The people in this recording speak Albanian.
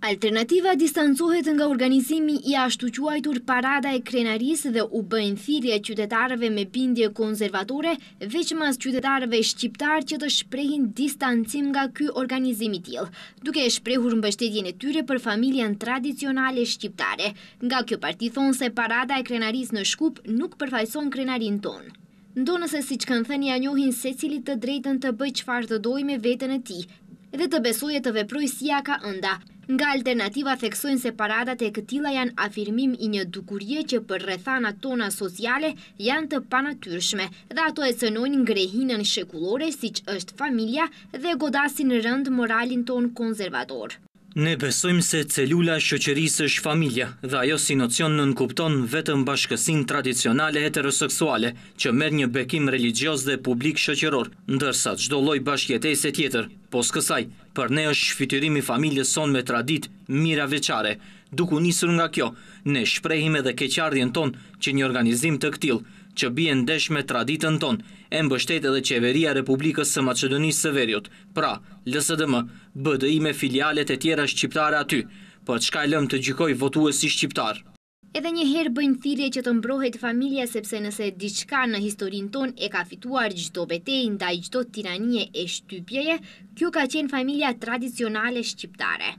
Alternativa distancohet nga organizimi i ashtuquajtur parada e krenaris dhe u bëjnë thirje qytetarëve me bindje konservatore veç mas qytetarëve shqiptar që të shprehin distancim nga ky organizimi tjil, duke e shprehur në bështetjen e tyre për familjen tradicionale shqiptare. Nga kjo parti thonë se parada e krenaris në shkup nuk përfajson krenarin tonë. Ndo nëse si që kanë thënë ja njohin se cilit të drejten të bëjt qfar të me vetën e ti, dhe të e të veproj si a ka ënda, Nga alternativa theksojnë se paradat e këtila janë afirmim i një dukurje që për rrethana tona sociale janë të panatyrshme dhe ato e sënojnë ngrehinën shekulore si që është familia dhe godasin rënd moralin ton konservator. Ne besojmë se celula shëqërisë është familja dhe ajo si nocion në nënkupton vetën bashkësin tradicionale heteroseksuale që merë një bekim religios dhe publik shëqëror, ndërsa gjdo loj bashkjetese tjetër. Posë kësaj, për ne është shfityrimi familje son me tradit mira veçare. Duku njësër nga kjo, ne shprejhime dhe keqardjen ton që një organizim të këtil që bie ndesh me traditën ton, e mbështet edhe qeveria Republikës së Macedonisë së Veriut, pra, LSDM, BDI me filialet e tjera shqiptare aty, për po çka lëm të gjykoj votuesi shqiptar. Edhe një herë thirje thirrje që të mbrohet familja sepse nëse diçka në historinë tonë e ka fituar çdo betejë ndaj çdo tiranie e shtypjeje, kjo ka qenë familja tradicionale shqiptare.